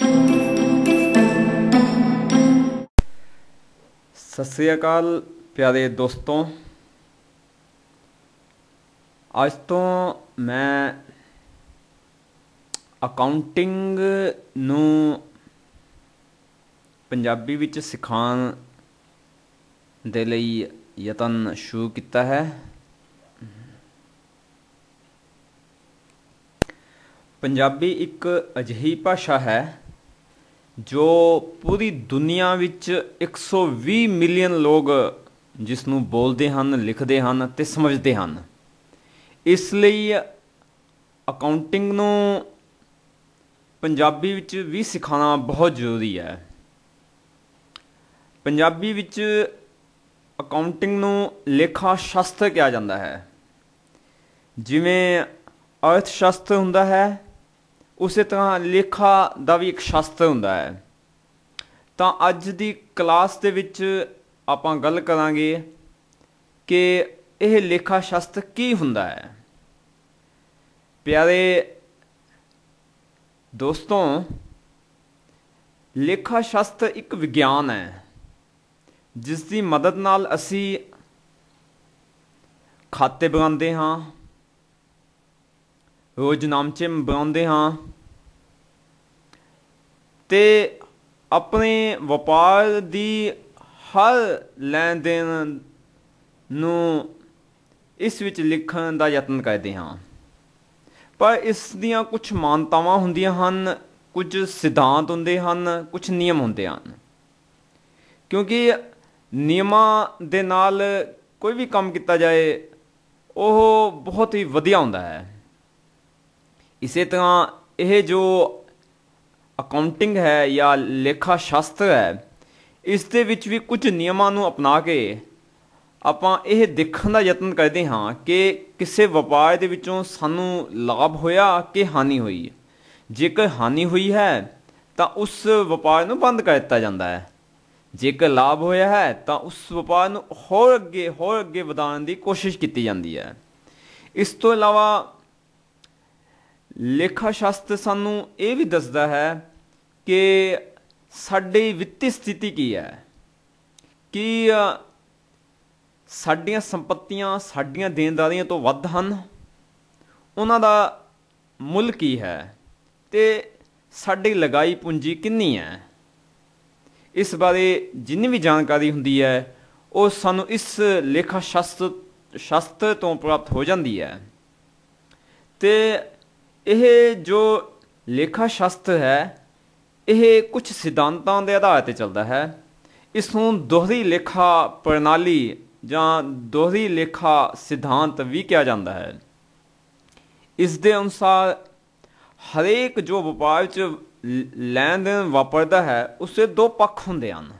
ਸਤਿ ਸ੍ਰੀ ਅਕਾਲ ਪਿਆਰੇ ਦੋਸਤੋ ਅੱਜ ਤੋਂ ਮੈਂ ਅਕਾਊਂਟਿੰਗ ਨੂੰ ਪੰਜਾਬੀ ਵਿੱਚ ਸਿਖਾਉਣ ਦੇ ਲਈ ਯਤਨ ਸ਼ੁਰੂ ਕੀਤਾ ਹੈ ਪੰਜਾਬੀ ਇੱਕ ਅਜਿਹੀ ਭਾਸ਼ਾ ਹੈ ਜੋ ਪੂਰੀ ਦੁਨੀਆ ਵਿੱਚ 120 ਮਿਲੀਅਨ ਲੋਕ ਜਿਸ ਨੂੰ ਬੋਲਦੇ ਹਨ ਲਿਖਦੇ ਹਨ ਤੇ ਸਮਝਦੇ ਹਨ ਇਸ ਲਈ ਅਕਾਊਂਟਿੰਗ ਨੂੰ ਪੰਜਾਬੀ ਵਿੱਚ ਵੀ ਸਿਖਾਉਣਾ ਬਹੁਤ ਜ਼ਰੂਰੀ ਹੈ ਪੰਜਾਬੀ ਵਿੱਚ ਅਕਾਊਂਟਿੰਗ ਨੂੰ ਲੇਖਾ ਸ਼ਾਸਤਰ ਕਿਹਾ ਜਾਂਦਾ ਹੈ ਜਿਵੇਂ ਅਰਥ ਸ਼ਾਸਤਰ ਹੁੰਦਾ ਹੈ ਉਸੇ ਤਰ੍ਹਾਂ ਲੇਖਾ ਦਾ ਵੀ ਇੱਕ ਸ਼ਾਸਤਰ ਹੁੰਦਾ ਹੈ ਤਾਂ ਅੱਜ ਦੀ ਕਲਾਸ ਦੇ ਵਿੱਚ ਆਪਾਂ ਗੱਲ ਕਰਾਂਗੇ ਕਿ ਇਹ ਲੇਖਾ ਸ਼ਾਸਤਰ ਕੀ ਹੁੰਦਾ ਹੈ ਪਿਆਰੇ ਦੋਸਤੋ ਲੇਖਾ ਸ਼ਾਸਤਰ ਇੱਕ ਵਿਗਿਆਨ ਹੈ ਜਿਸ ਦੀ ਮਦਦ ਨਾਲ ਅਸੀਂ ਖਾਤੇ ਬਣਾਉਂਦੇ ਹਾਂ ਰੋਜ਼ਨਾਮਚੇ ਬਣਾਉਂਦੇ ਹਾਂ ਤੇ ਆਪਣੇ ਵਪਾਰ ਦੀ ਹਰ ਲੈਣ ਦੇਣ ਨੂੰ ਇਸ ਵਿੱਚ ਲਿਖਣ ਦਾ ਯਤਨ ਕਰਦੇ ਹਾਂ ਪਰ ਇਸ ਦੀਆਂ ਕੁਝ ਮਾਨਤਾਵਾਂ ਹੁੰਦੀਆਂ ਹਨ ਕੁਝ ਸਿਧਾਂਤ ਹੁੰਦੇ ਹਨ ਕੁਝ ਨਿਯਮ ਹੁੰਦੇ ਹਨ ਕਿਉਂਕਿ ਨਿਯਮਾਂ ਦੇ ਨਾਲ ਕੋਈ ਵੀ ਕੰਮ ਕੀਤਾ ਜਾਏ ਉਹ ਬਹੁਤ ਹੀ ਵਧੀਆ ਹੁੰਦਾ ਹੈ ਇਸੇ ਤਰ੍ਹਾਂ ਇਹ ਜੋ ਅਕਾਊਂਟਿੰਗ ਹੈ ਜਾਂ ਲੇਖਾ ਸ਼ਾਸਤਰ ਹੈ ਇਸ ਦੇ ਵਿੱਚ ਵੀ ਕੁਝ ਨਿਯਮਾਂ ਨੂੰ ਅਪਣਾ ਕੇ ਆਪਾਂ ਇਹ ਦੇਖਣ ਦਾ ਯਤਨ ਕਰਦੇ ਹਾਂ ਕਿ ਕਿਸੇ ਵਪਾਰ ਦੇ ਵਿੱਚੋਂ ਸਾਨੂੰ ਲਾਭ ਹੋਇਆ ਕਿ ਹਾਨੀ ਹੋਈ ਜੇਕਰ ਹਾਨੀ ਹੋਈ ਹੈ ਤਾਂ ਉਸ ਵਪਾਰ ਨੂੰ ਬੰਦ ਕਰ ਦਿੱਤਾ ਜਾਂਦਾ ਹੈ ਜੇਕਰ ਲਾਭ ਹੋਇਆ ਹੈ ਤਾਂ ਉਸ ਵਪਾਰ ਨੂੰ ਹੋਰ ਅੱਗੇ ਹੋਰ ਅੱਗੇ ਵਧਾਉਣ ਦੀ ਕੋਸ਼ਿਸ਼ ਕੀਤੀ ਜਾਂਦੀ ਹੈ ਇਸ ਤੋਂ ਇਲਾਵਾ ਲੇਖਾ ਸ਼ਾਸਤਰ ਸਾਨੂੰ ਇਹ ਵੀ ਦੱਸਦਾ ਹੈ ਕਿ ਸਾਡੀ ਵਿੱਤੀ ਸਥਿਤੀ ਕੀ ਹੈ ਕਿ ਸਾਡੀਆਂ ਸੰਪਤੀਆਂ ਸਾਡੀਆਂ ਦੇਣਦਾਰੀਆਂ ਤੋਂ ਵੱਧ ਹਨ ਉਹਨਾਂ ਦਾ ਮੁੱਲ ਕੀ ਹੈ ਤੇ ਸਾਡੀ ਲਗਾਈ ਪੂੰਜੀ ਕਿੰਨੀ ਹੈ ਇਸ ਬਾਰੇ ਜਿੰਨੀ ਵੀ ਜਾਣਕਾਰੀ ਹੁੰਦੀ ਹੈ ਉਹ ਸਾਨੂੰ ਇਸ ਲੇਖਾ ਸ਼ਾਸਤਰ ਸ਼ਾਸਤਰ ਤੋਂ ਪ੍ਰਾਪਤ ਹੋ ਜਾਂਦੀ ਹੈ ਤੇ ਇਹ ਜੋ ਲੇਖਾ ਸ਼ਾਸਤਰ ਹੈ ਇਹ ਕੁਝ ਸਿਧਾਂਤਾਂ ਦੇ ਆਧਾਰ ਤੇ ਚੱਲਦਾ ਹੈ ਇਸ ਨੂੰ ਦੋਹਰੀ ਲੇਖਾ ਪ੍ਰਣਾਲੀ ਜਾਂ ਦੋਹਰੀ ਲੇਖਾ ਸਿਧਾਂਤ ਵੀ ਕਿਹਾ ਜਾਂਦਾ ਹੈ ਇਸ ਦੇ ਅਨੁਸਾਰ ਹਰੇਕ ਜੋ ਵਪਾਰ ਵਿੱਚ ਲੈਣ ਦੇਣ ਵਾਪਰਦਾ ਹੈ ਉਸੇ ਦੋ ਪੱਖ ਹੁੰਦੇ ਹਨ